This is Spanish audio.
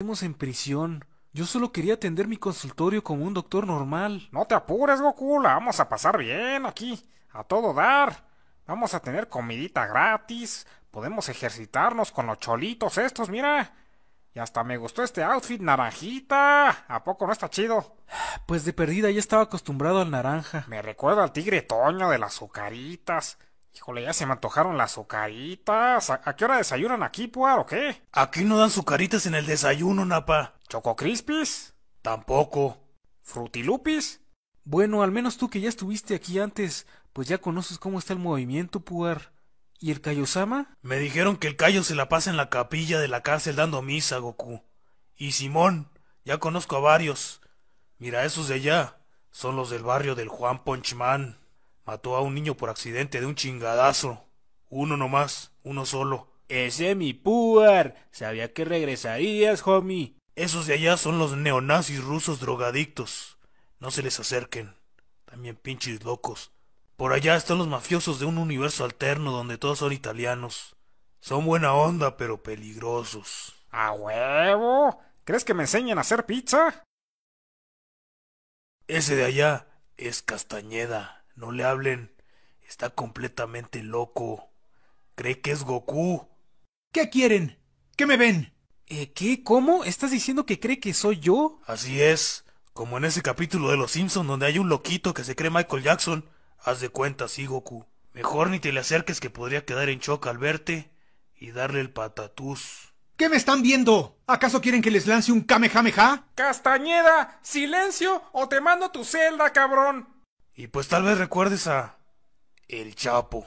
Estamos en prisión. Yo solo quería atender mi consultorio como un doctor normal. No te apures, Goku, la vamos a pasar bien aquí, a todo dar. Vamos a tener comidita gratis, podemos ejercitarnos con los cholitos estos, mira. Y hasta me gustó este outfit naranjita. ¿A poco no está chido? Pues de perdida ya estaba acostumbrado al naranja. Me recuerda al tigre Toño de las azucaritas. Híjole, ya se me antojaron las sucaritas. ¿A, qué hora desayunan aquí, Puar, o qué? Aquí no dan sucaritas en el desayuno, Napa. ¿Choco Crispis? Tampoco. ¿Frutilupis? Bueno, al menos tú que ya estuviste aquí antes, pues ya conoces cómo está el movimiento, Puar. ¿Y el Cayosama? Me dijeron que el Cayo se la pasa en la capilla de la cárcel dando misa, Goku. Y Simón, ya conozco a varios. Mira, esos de allá son los del barrio del Juan Ponchman. Mató a un niño por accidente de un chingadazo. Uno nomás, uno solo. Ese mi púar! Sabía que regresarías, homie. Esos de allá son los neonazis rusos drogadictos. No se les acerquen. También pinches locos. Por allá están los mafiosos de un universo alterno donde todos son italianos. Son buena onda, pero peligrosos. ¿A huevo? ¿Crees que me enseñen a hacer pizza? Ese de allá es Castañeda. No le hablen. Está completamente loco. Cree que es Goku. ¿Qué quieren? ¿Qué me ven? ¿Eh, ¿Qué? ¿Cómo? ¿Estás diciendo que cree que soy yo? Así es. Como en ese capítulo de Los Simpsons donde hay un loquito que se cree Michael Jackson. Haz de cuenta, sí, Goku. Mejor ni te le acerques que podría quedar en shock al verte y darle el patatús. ¿Qué me están viendo? ¿Acaso quieren que les lance un kamehameha? Castañeda, silencio o te mando tu celda, cabrón. Y pues tal vez recuerdes a El Chapo.